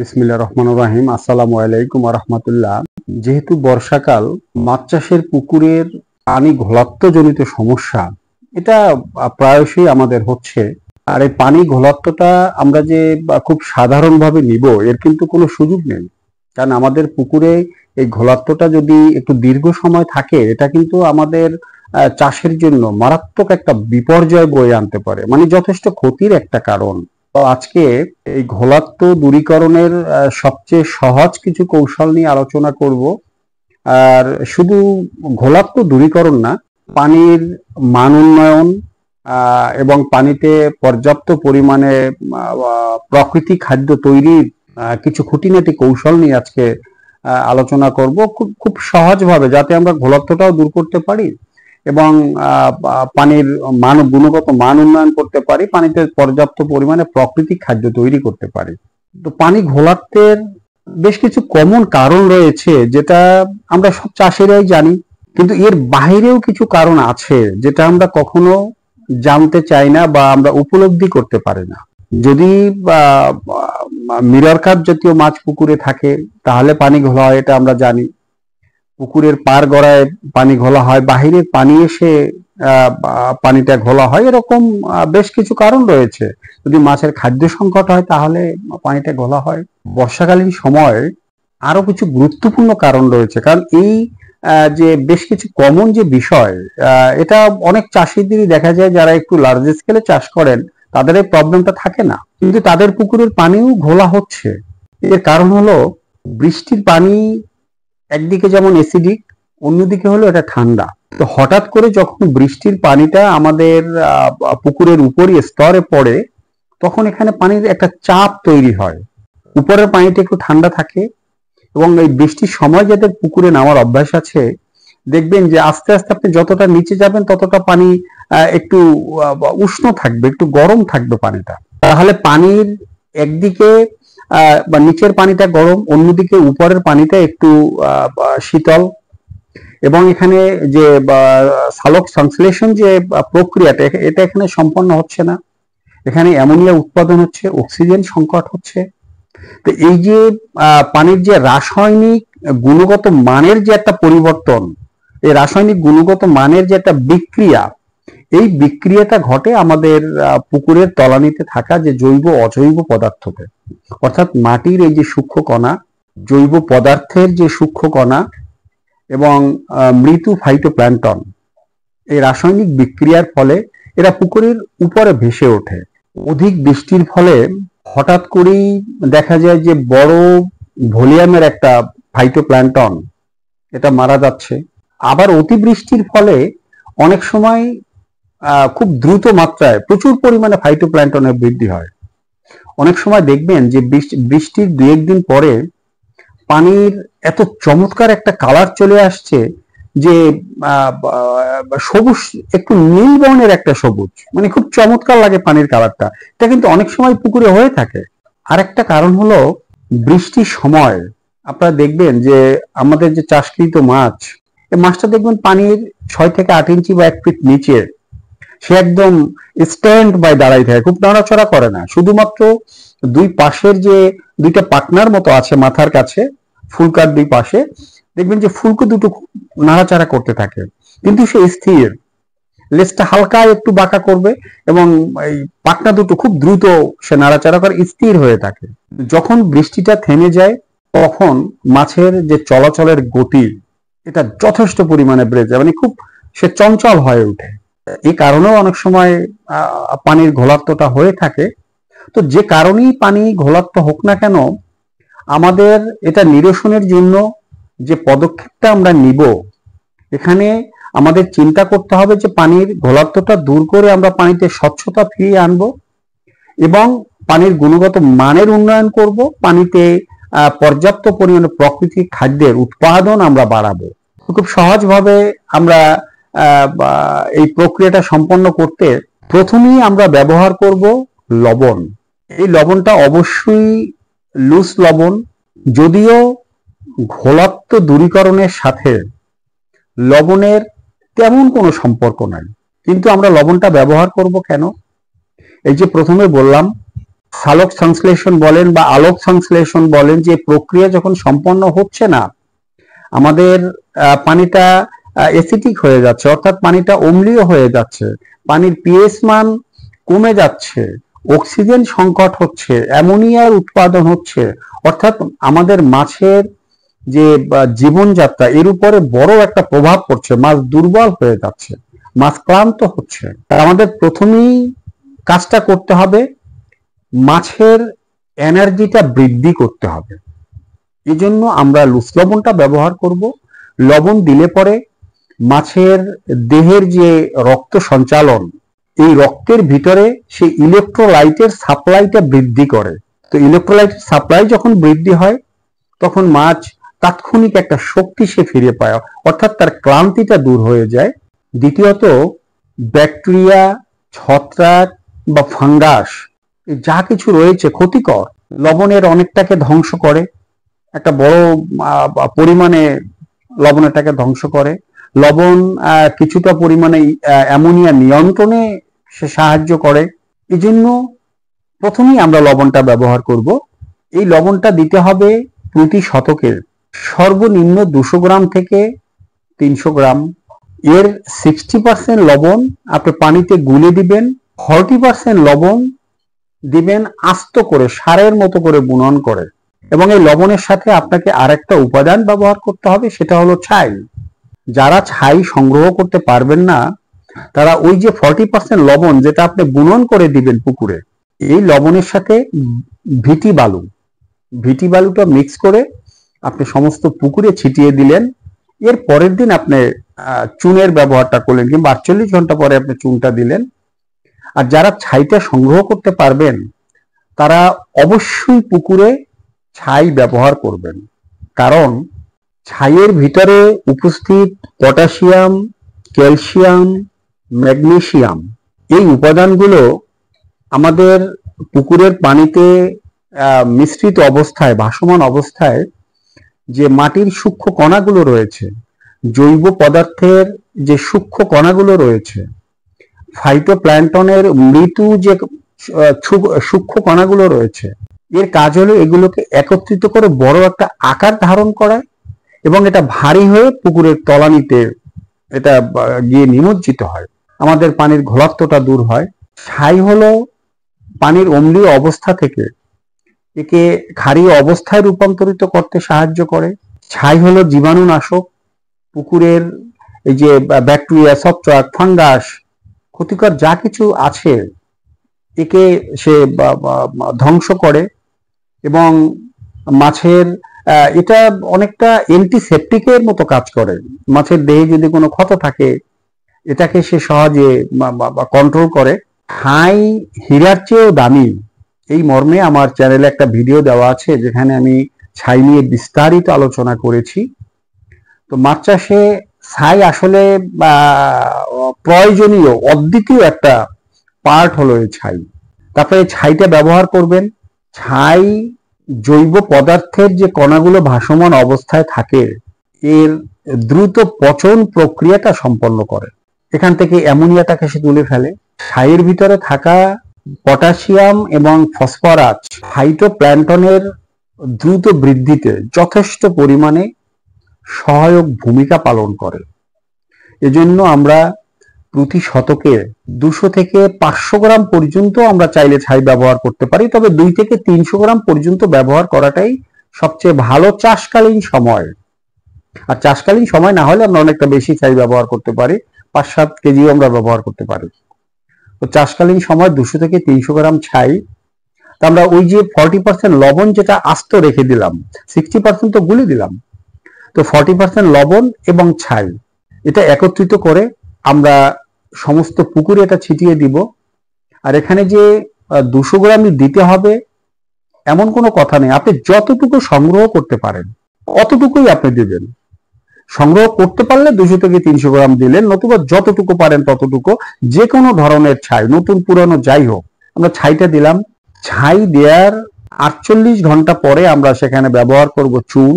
বিসমিল্লা রহমান রাহিম আসসালাম আলাইকুম রহমতুল্লাহ যেহেতু বর্ষাকাল মাছ চাষের পুকুরের পানি জনিত সমস্যা এটা প্রায়শই আমাদের হচ্ছে আর এই পানি ঘোলাত্মটা আমরা যে খুব সাধারণভাবে নিব এর কিন্তু কোনো সুযোগ নেই কারণ আমাদের পুকুরে এই ঘোলাত্মটা যদি একটু দীর্ঘ সময় থাকে এটা কিন্তু আমাদের চাষের জন্য মারাত্মক একটা বিপর্যয় বয়ে আনতে পারে মানে যথেষ্ট ক্ষতির একটা কারণ তো আজকে এই ঘোলাত্ম দূরীকরণের সবচেয়ে সহজ কিছু কৌশল নিয়ে আলোচনা করব আর শুধু ঘোলাত্ম দূরীকরণ না পানির মান উন্নয়ন এবং পানিতে পর্যাপ্ত পরিমাণে প্রকৃতি খাদ্য তৈরির কিছু খুঁটিনাটি কৌশল নিয়ে আজকে আলোচনা করব খুব খুব সহজভাবে যাতে আমরা ঘোলাত্মটাও দূর করতে পারি এবং পানির মান গুণগত মান উন্নয়ন করতে পারি পানিতে পর্যাপ্ত পরিমাণে প্রাকৃতিক খাদ্য তৈরি করতে পারি তো পানি ঘোলাটতের বেশ কিছু কমন কারণ রয়েছে যেটা আমরা সব চাষিরাই জানি কিন্তু এর বাহিরেও কিছু কারণ আছে যেটা আমরা কখনো জানতে চাই না বা আমরা উপলব্ধি করতে পারি না যদি মিরর কাপ জাতীয় মাছ পুকুরে থাকে তাহলে পানি ঘোলা হয় এটা আমরা জানি পুকুরের পার গড়ায় পানি ঘোলা হয় বাহিরের পানি এসে পানিটা ঘোলা হয় এরকম বেশ কিছু কারণ রয়েছে যদি মাছের খাদ্য সংকট হয় তাহলে পানিটা ঘোলা হয় বর্ষাকালীন সময় আরো কিছু গুরুত্বপূর্ণ কারণ রয়েছে কারণ এই যে বেশ কিছু কমন যে বিষয় এটা অনেক চাষিদেরই দেখা যায় যারা একটু লার্জ স্কেলে চাষ করেন তাদের এই প্রবলেমটা থাকে না কিন্তু তাদের পুকুরের পানিও ঘোলা হচ্ছে এর কারণ হলো বৃষ্টির পানি একদিকে যেমন অ্যাসিডিক অন্যদিকে হলো এটা ঠান্ডা তো হঠাৎ করে যখন বৃষ্টির পানিটা আমাদের পুকুরের উপরই স্তরে পড়ে তখন এখানে পানির একটা চাপ তৈরি হয় উপরের পানিটা একটু ঠান্ডা থাকে এবং এই বৃষ্টির সময় যাদের পুকুরে নামার অভ্যাস আছে দেখবেন যে আস্তে আস্তে আপনি যতটা নিচে যাবেন ততটা পানি একটু উষ্ণ থাকবে একটু গরম থাকবে পানিটা তাহলে পানির একদিকে বা নিচের পানিটা গরম অন্যদিকে উপরের পানিটা একটু শীতল এবং এখানে যে সালক সংশ্লেষণ যে প্রক্রিয়াটা এটা এখানে সম্পন্ন হচ্ছে না এখানে অ্যামোনিয়া উৎপাদন হচ্ছে অক্সিজেন সংকট হচ্ছে তো এই যে পানির যে রাসায়নিক গুণগত মানের যে একটা পরিবর্তন এই রাসায়নিক গুণগত মানের যে একটা বিক্রিয়া এই বিক্রিয়াটা ঘটে আমাদের পুকুরের তলানিতে থাকা যে জৈব অজৈব পদার্থকে অর্থাৎ মাটির এই যে সূক্ষ্ম কণা জৈব পদার্থের যে সূক্ষ্ম কণা এবং মৃদু ফাইটোপ্ল্যান্টন এই রাসায়নিক বিক্রিয়ার ফলে এরা পুকুরের উপরে ভেসে ওঠে অধিক বৃষ্টির ফলে হঠাৎ করেই দেখা যায় যে বড় ভলিউমের একটা ফাইটোপ্ল্যান্টন এটা মারা যাচ্ছে আবার অতিবৃষ্টির ফলে অনেক সময় খুব দ্রুত মাত্রায় প্রচুর পরিমাণে ফাইটোপ্ল্যান্টনের বৃদ্ধি হয় অনেক সময় দেখবেন যে বৃষ্টির দু একদিন পরে পানির এত চমৎকার একটা কালার চলে আসছে যে সবুজ একটু নীল বর্ণের একটা সবুজ মানে খুব চমৎকার লাগে পানির কালারটা এটা কিন্তু অনেক সময় পুকুরে হয়ে থাকে আর একটা কারণ হলো বৃষ্টির সময় আপনারা দেখবেন যে আমাদের যে চাষকৃত মাছ এই মাছটা দেখবেন পানির ছয় থেকে আট ইঞ্চি বা এক ফিট নিচে সে একদম স্ট্যান্ড বাই দাঁড়াই থাকে খুব নড়াচড়া করে না শুধুমাত্র দুই পাশের যে দুইটা পাটনার মতো আছে মাথার কাছে ফুলকার দুই পাশে দেখবেন যে ফুলকো দুটো নাড়াচাড়া করতে থাকে কিন্তু সে স্থির লেজটা হালকা একটু বাঁকা করবে এবং এই পাটনা দুটো খুব দ্রুত সে নাড়াচাড়া করে স্থির হয়ে থাকে যখন বৃষ্টিটা থেমে যায় তখন মাছের যে চলাচলের গতি এটা যথেষ্ট পরিমাণে বেড়ে যায় মানে খুব সে চঞ্চল হয়ে ওঠে এই কারণেও অনেক সময় পানির ঘোলাত্মটা হয়ে থাকে তো যে কারণেই পানি ঘোলাত্ম হোক না কেন আমাদের এটা নিরসনের জন্য যে পদক্ষেপটা আমরা নিব এখানে আমাদের চিন্তা করতে হবে যে পানির ঘোলাত্মটা দূর করে আমরা পানিতে স্বচ্ছতা ফিরিয়ে আনব এবং পানির গুণগত মানের উন্নয়ন করব পানিতে পর্যাপ্ত পরিমাণে প্রকৃতি খাদ্যের উৎপাদন আমরা বাড়াবো খুব সহজভাবে আমরা এই প্রক্রিয়াটা সম্পন্ন করতে প্রথমেই আমরা ব্যবহার করব লবণ এই লবণটা অবশ্যই লুজ লবণ যদিও ঘোলাত্ম দূরীকরণের সাথে লবণের তেমন কোনো সম্পর্ক নাই কিন্তু আমরা লবণটা ব্যবহার করব কেন এই যে প্রথমে বললাম সালোক সংশ্লেষণ বলেন বা আলোক সংশ্লেষণ বলেন যে প্রক্রিয়া যখন সম্পন্ন হচ্ছে না আমাদের পানিটা অ্যাসিটিক হয়ে যাচ্ছে অর্থাৎ পানিটা অম্লীয় হয়ে যাচ্ছে পানির পিএস মান কমে যাচ্ছে অক্সিজেন সংকট হচ্ছে অ্যামোনিয়ার উৎপাদন হচ্ছে অর্থাৎ আমাদের মাছের যে জীবনযাত্রা এর উপরে বড় একটা প্রভাব পড়ছে মাছ দুর্বল হয়ে যাচ্ছে মাছ ক্লান্ত হচ্ছে আমাদের প্রথমেই কাজটা করতে হবে মাছের এনার্জিটা বৃদ্ধি করতে হবে এজন্য আমরা লুস লবণটা ব্যবহার করব লবণ দিলে পরে মাছের দেহের যে রক্ত সঞ্চালন এই রক্তের ভিতরে সেই ইলেকট্রোলাইটের সাপ্লাইটা বৃদ্ধি করে তো ইলেকট্রোলাইটের সাপ্লাই যখন বৃদ্ধি হয় তখন মাছ তাৎক্ষণিক একটা শক্তি সে ফিরে পায় অর্থাৎ তার ক্লান্তিটা দূর হয়ে যায় দ্বিতীয়ত ব্যাকটেরিয়া ছত্রাক বা ফাঙ্গাস যা কিছু রয়েছে ক্ষতিকর লবণের অনেকটাকে ধ্বংস করে একটা বড় পরিমাণে লবণেরটাকে ধ্বংস করে লবণ কিছুটা পরিমাণে অ্যামোনিয়া নিয়ন্ত্রণে সে সাহায্য করে এই জন্য প্রথমেই আমরা লবণটা ব্যবহার করব এই লবণটা দিতে হবে প্রতি শতকের সর্বনিম্ন দুশো গ্রাম থেকে তিনশো গ্রাম এর সিক্সটি পার্সেন্ট লবণ আপনি পানিতে গুলে দিবেন ফর্টি পার্সেন্ট লবণ দিবেন আস্ত করে সারের মতো করে বুনন করে এবং এই লবণের সাথে আপনাকে আরেকটা উপাদান ব্যবহার করতে হবে সেটা হলো ছাই যারা ছাই সংগ্রহ করতে পারবেন না তারা ওই যে ফর্টি পার্সেন্ট লবণ যেটা আপনি বুনন করে দিবেন পুকুরে এই লবণের সাথে ভিটি বালু ভিটি বালুটা মিক্স করে আপনি সমস্ত পুকুরে ছিটিয়ে দিলেন এর পরের দিন আপনি চুনের ব্যবহারটা করলেন কিংবা আটচল্লিশ ঘন্টা পরে আপনি চুনটা দিলেন আর যারা ছাইটা সংগ্রহ করতে পারবেন তারা অবশ্যই পুকুরে ছাই ব্যবহার করবেন কারণ ছাইয়ের ভিতরে উপস্থিত পটাশিয়াম ক্যালসিয়াম ম্যাগনেশিয়াম এই উপাদানগুলো আমাদের পুকুরের পানিতে মিশ্রিত অবস্থায় ভাসমান অবস্থায় যে মাটির সূক্ষ্ম কণাগুলো রয়েছে জৈব পদার্থের যে সূক্ষ্ম কণাগুলো রয়েছে ফাইটোপ্ল্যান্টনের মৃত্যু যে সূক্ষ্ম কণাগুলো রয়েছে এর কাজ হলো এগুলোকে একত্রিত করে বড় একটা আকার ধারণ করায় এবং এটা ভারী হয়ে পুকুরের তলানিতে এটা গিয়ে নিমজ্জিত হয় আমাদের পানির ঘোলাক্তটা দূর হয় ছাই হলো পানির অম্লীয় অবস্থা থেকে একে ক্ষারীয় অবস্থায় রূপান্তরিত করতে সাহায্য করে ছাই হলো জীবাণুনাশক পুকুরের এই যে ব্যাকটেরিয়া সফটওয়ার ফাঙ্গাস ক্ষতিকর যা কিছু আছে একে সে ধ্বংস করে এবং মাছের এটা অনেকটা এন্টিসেপ্টিকের মতো কাজ করে মাছের দেহে যদি কোনো ক্ষত থাকে এটাকে সে সহজে কন্ট্রোল করে খাই হীরার চেয়েও দামি এই মর্মে আমার চ্যানেলে একটা ভিডিও দেওয়া আছে যেখানে আমি ছাই নিয়ে বিস্তারিত আলোচনা করেছি তো মাছ চাষে ছাই আসলে প্রয়োজনীয় অদ্বিতীয় একটা পার্ট হলো এই ছাই তারপরে ছাইটা ব্যবহার করবেন ছাই জৈব পদার্থের যে কণাগুলো ভাসমান অবস্থায় থাকে এর দ্রুত পচন প্রক্রিয়াটা সম্পন্ন করে এখান থেকে অ্যামোনিয়াটাকে সে তুলে ফেলে ছাইয়ের ভিতরে থাকা পটাশিয়াম এবং ফসফরাস হাইটোপ্ল্যান্টনের দ্রুত বৃদ্ধিতে যথেষ্ট পরিমাণে সহায়ক ভূমিকা পালন করে এজন্য আমরা প্রতি শতকে দুশো থেকে পাঁচশো গ্রাম পর্যন্ত আমরা চাইলে ছাই ব্যবহার করতে পারি তবে দুই থেকে তিনশো গ্রাম পর্যন্ত ব্যবহার করাটাই সবচেয়ে ভালো চাষকালীন সময় আর চাষকালীন সময় না হলে আমরা অনেকটা বেশি ছাই ব্যবহার করতে পারি পাঁচ সাত কেজিও আমরা ব্যবহার করতে পারি তো চাষকালীন সময় দুশো থেকে তিনশো গ্রাম ছাই তা আমরা ওই যে ফর্টি পার্সেন্ট লবণ যেটা আস্ত রেখে দিলাম সিক্সটি পার্সেন্ট তো গুলে দিলাম তো ফর্টি পার্সেন্ট লবণ এবং ছাই এটা একত্রিত করে আমরা সমস্ত পুকুরে এটা ছিটিয়ে দিব আর এখানে যে দুশো গ্রামই দিতে হবে এমন কোনো কথা নেই আপনি যতটুকু সংগ্রহ করতে পারেন অতটুকুই আপনি দিবেন সংগ্রহ করতে পারলে দুশো থেকে তিনশো গ্রাম দিলেন নতুবা যতটুকু পারেন ততটুকু যে কোনো ধরনের ছাই নতুন পুরনো যাই হোক আমরা ছাইটা দিলাম ছাই দেওয়ার আটচল্লিশ ঘন্টা পরে আমরা সেখানে ব্যবহার করব চুন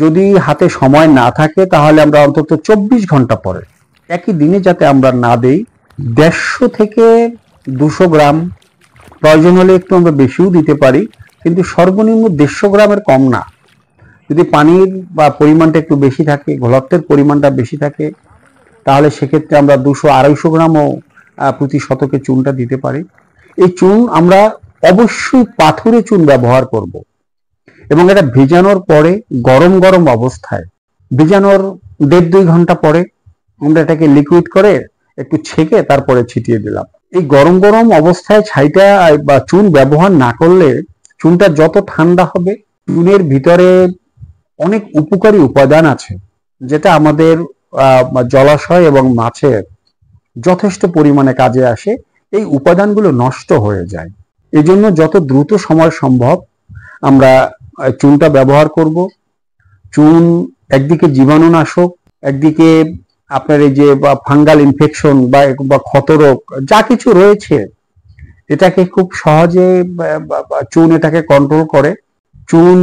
যদি হাতে সময় না থাকে তাহলে আমরা অন্তত চব্বিশ ঘন্টা পরে একই দিনে যাতে আমরা না দেই দেড়শো থেকে দুশো গ্রাম প্রয়োজন হলে একটু আমরা বেশিও দিতে পারি কিন্তু সর্বনিম্ন দেড়শো গ্রামের কম না যদি পানির বা পরিমাণটা একটু বেশি থাকে ঘোলাত্বের পরিমাণটা বেশি থাকে তাহলে সেক্ষেত্রে আমরা দুশো আড়াইশো গ্রামও প্রতি শতকে চুনটা দিতে পারি এই চুন আমরা অবশ্যই পাথরে চুন ব্যবহার করব। এবং এটা ভেজানোর পরে গরম গরম অবস্থায় ভেজানোর দেড় দুই ঘন্টা পরে আমরা এটাকে লিকুইড করে একটু ছেঁকে তারপরে ছিটিয়ে দিলাম এই গরম গরম অবস্থায় ছাইটা বা চুন ব্যবহার না করলে চুনটা যত ঠান্ডা হবে চুনের ভিতরে অনেক উপকারী উপাদান আছে যেটা আমাদের জলাশয় এবং মাছের যথেষ্ট পরিমাণে কাজে আসে এই উপাদানগুলো নষ্ট হয়ে যায় এই জন্য যত দ্রুত সময় সম্ভব আমরা চুনটা ব্যবহার করব চুন একদিকে জীবাণুনাশক একদিকে আপনার এই যে বা ফাঙ্গাল ইনফেকশন বা ক্ষত ক্ষতরোগ যা কিছু রয়েছে এটাকে খুব সহজে চুন এটাকে কন্ট্রোল করে চুন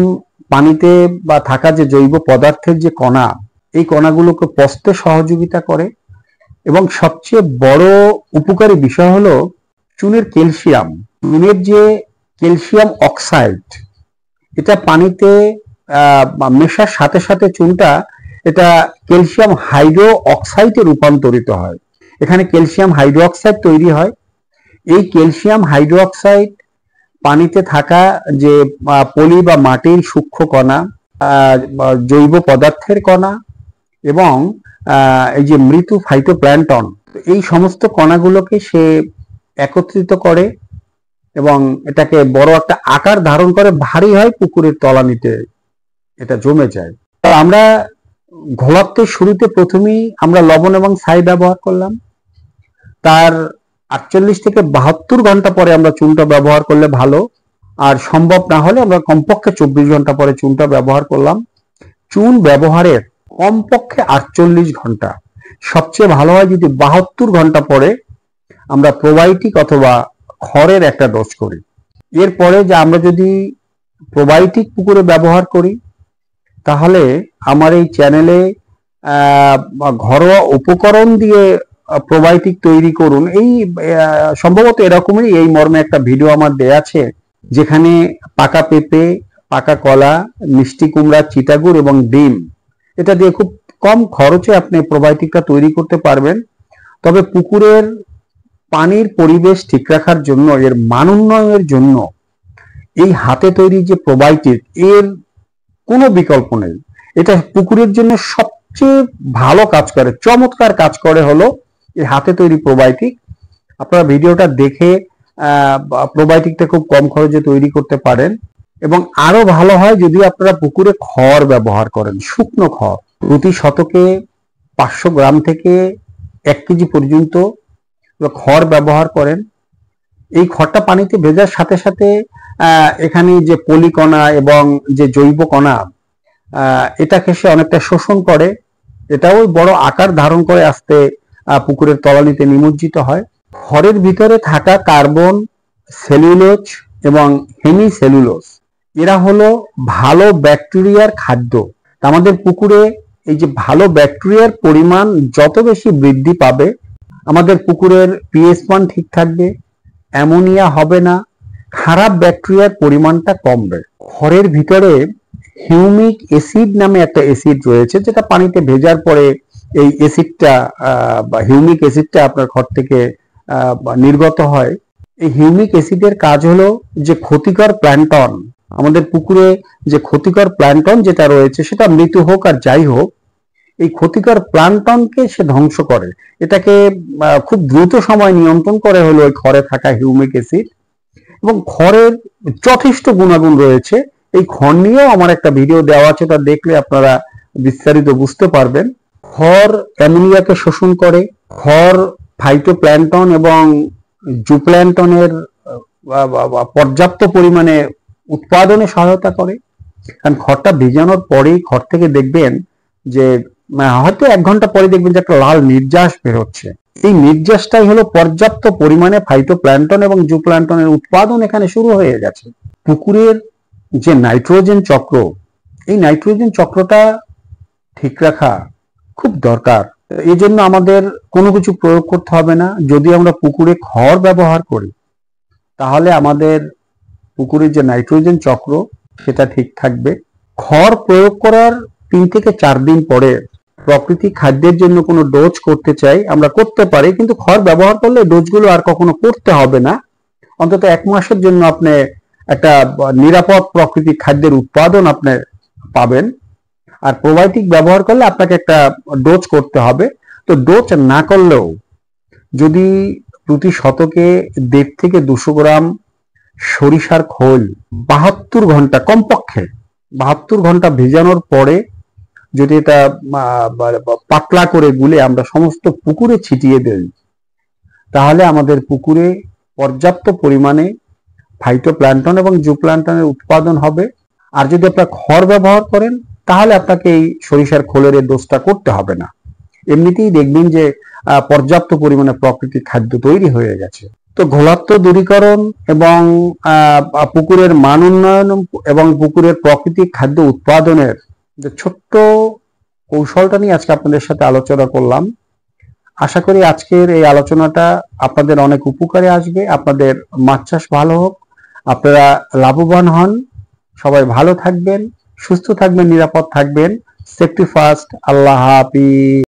পানিতে বা থাকা যে জৈব পদার্থের যে কণা এই কণাগুলোকে পচতে সহযোগিতা করে এবং সবচেয়ে বড় উপকারী বিষয় হলো চুনের ক্যালসিয়াম চুনের যে ক্যালসিয়াম অক্সাইড এটা পানিতে মেশার সাথে সাথে চুনটা এটা ক্যালসিয়াম হাইড্রো অক্সাইডে রূপান্তরিত হয় এখানে ক্যালসিয়াম হাইড্রো অক্সাইড তৈরি হয় এই ক্যালসিয়াম হাইড্রো অক্সাইড পানিতে থাকা যে পলি বা মাটির সূক্ষ্ম কণা জৈব পদার্থের কণা এবং এই যে মৃত্যু ফাইটোপ্ল্যান্টন এই সমস্ত কণাগুলোকে সে একত্রিত করে এবং এটাকে বড় একটা আকার ধারণ করে ভারী হয় পুকুরের তলানিতে এটা জমে যায় আমরা ঘোলাপ শুরুতে প্রথমেই আমরা লবণ এবং ছাই ব্যবহার করলাম তার আটচল্লিশ থেকে বাহাত্তর ঘন্টা পরে আমরা চুনটা ব্যবহার করলে ভালো আর সম্ভব না হলে আমরা কমপক্ষে চব্বিশ ঘন্টা পরে চুনটা ব্যবহার করলাম চুন ব্যবহারের কমপক্ষে আটচল্লিশ ঘন্টা সবচেয়ে ভালো হয় যদি বাহাত্তর ঘন্টা পরে আমরা প্রোবায়োটিক অথবা খড়ের একটা ডোজ করি এরপরে যে আমরা যদি প্রোবায়োটিক পুকুরে ব্যবহার করি তাহলে আমার এই চ্যানেলে ঘরোয়া উপকরণ দিয়ে প্রোবায়োটিক তৈরি করুন এই সম্ভবত এরকমই এই মর্মে একটা ভিডিও আমার দেয়া আছে যেখানে পাকা পেঁপে পাকা কলা মিষ্টি কুমড়া চিটাগুড় এবং ডিম এটা দিয়ে খুব কম খরচে আপনি প্রোবায়োটিকটা তৈরি করতে পারবেন তবে পুকুরের পানির পরিবেশ ঠিক রাখার জন্য এর মান উন্নয়নের জন্য এই হাতে তৈরি যে প্রোবায়োটিক এর কোনো বিকল্প নেই এটা পুকুরের জন্য সবচেয়ে ভালো কাজ করে চমৎকার কাজ করে হলো এই হাতে তৈরি প্রোবায়োটিক আপনারা ভিডিওটা দেখে প্রোবায়োটিকটা খুব কম খরচে তৈরি করতে পারেন এবং আরো ভালো হয় যদি আপনারা পুকুরে খড় ব্যবহার করেন শুকনো খড় প্রতি শতকে পাঁচশো গ্রাম থেকে এক কেজি পর্যন্ত খড় ব্যবহার করেন এই খড়টা পানিতে ভেজার সাথে সাথে এখানে যে পলিকণা এবং যে জৈব কণা এটাকে সে অনেকটা শোষণ করে এটাও বড় আকার ধারণ করে আসতে পুকুরের তলানিতে নিমজ্জিত হয় খড়ের ভিতরে থাকা কার্বন সেলুলোজ এবং হেমি সেলুলোজ এরা হলো ভালো ব্যাকটেরিয়ার খাদ্য আমাদের পুকুরে এই যে ভালো ব্যাকটেরিয়ার পরিমাণ যত বেশি বৃদ্ধি পাবে আমাদের পুকুরের পিএস মান ঠিক থাকবে অ্যামোনিয়া হবে না খারাপ ব্যাকটেরিয়ার পরিমাণটা কম খড়ের ভিতরে হিউমিক অ্যাসিড নামে একটা অ্যাসিড রয়েছে যেটা পানিতে ভেজার পরে এই অ্যাসিডটা বা হিউমিক অ্যাসিডটা আপনার খড় থেকে নির্গত হয় এই হিউমিক অ্যাসিডের কাজ হলো যে ক্ষতিকর প্ল্যান্টন আমাদের পুকুরে যে ক্ষতিকর প্ল্যান্টন যেটা রয়েছে সেটা মৃত্যু হোক আর যাই হোক এই ক্ষতিকর প্ল্যান্টনকে সে ধ্বংস করে এটাকে খুব দ্রুত সময় নিয়ন্ত্রণ করে হলো ওই খড়ে থাকা হিউমিক অ্যাসিড এবং খড়ের যথেষ্ট গুণাগুণ রয়েছে এই খড় নিয়েও আমার একটা ভিডিও দেওয়া আছে তা দেখলে আপনারা বিস্তারিত বুঝতে পারবেন খড় অ্যামোনিয়াকে শোষণ করে খড় ফাইটোপ্ল্যান্টন এবং জুপ্ল্যান্টনের পর্যাপ্ত পরিমাণে উৎপাদনে সহায়তা করে কারণ খড়টা ভিজানোর পরেই খড় থেকে দেখবেন যে মানে হয়তো এক ঘন্টা পরে দেখবেন যে একটা লাল নির্যাস বেরোচ্ছে এই নির্যাসটাই হলো পর্যাপ্ত পরিমাণে ফাইটোপ্ল্যান্টন এবং জুপ্ল্যান্টনের উৎপাদন এখানে শুরু হয়ে গেছে পুকুরের যে নাইট্রোজেন চক্র এই নাইট্রোজেন চক্রটা ঠিক রাখা খুব দরকার এই জন্য আমাদের কোনো কিছু প্রয়োগ করতে হবে না যদি আমরা পুকুরে খড় ব্যবহার করি তাহলে আমাদের পুকুরের যে নাইট্রোজেন চক্র সেটা ঠিক থাকবে খড় প্রয়োগ করার তিন থেকে চার দিন পরে প্রকৃতি খাদ্যের জন্য কোনো ডোজ করতে চাই আমরা করতে পারি কিন্তু খড় ব্যবহার করলে ডোজগুলো আর কখনো করতে হবে না অন্তত এক মাসের জন্য আপনি একটা নিরাপদ প্রকৃতিক খাদ্যের উৎপাদন আপনি পাবেন আর প্রোবায়োটিক ব্যবহার করলে আপনাকে একটা ডোজ করতে হবে তো ডোজ না করলেও যদি প্রতি শতকে দেড় থেকে দুশো গ্রাম সরিষার খোল বাহাত্তর ঘন্টা কমপক্ষে বাহাত্তর ঘন্টা ভেজানোর পরে যদি এটা পাতলা করে গুলে আমরা সমস্ত পুকুরে ছিটিয়ে দেই তাহলে আমাদের পুকুরে পর্যাপ্ত পরিমাণে ফাইটোপ্ল্যান্টন এবং জুপ্ল্যান্টনের উৎপাদন হবে আর যদি আপনার খড় ব্যবহার করেন তাহলে আপনাকে এই সরিষার খোলের দোষটা করতে হবে না এমনিতেই দেখবেন যে পর্যাপ্ত পরিমাণে প্রকৃতির খাদ্য তৈরি হয়ে গেছে তো ঘোলাত্ম দূরীকরণ এবং পুকুরের মান উন্নয়ন এবং পুকুরের প্রাকৃতিক খাদ্য উৎপাদনের যে ছোট্ট কৌশলটা নিয়ে আজকে আপনাদের সাথে আলোচনা করলাম আশা করি আজকের এই আলোচনাটা আপনাদের অনেক উপকারে আসবে আপনাদের মাছ চাষ ভালো হোক আপনারা লাভবান হন সবাই ভালো থাকবেন সুস্থ থাকবেন নিরাপদ থাকবেন সেফটি ফার্স্ট আল্লাহ হাফিজ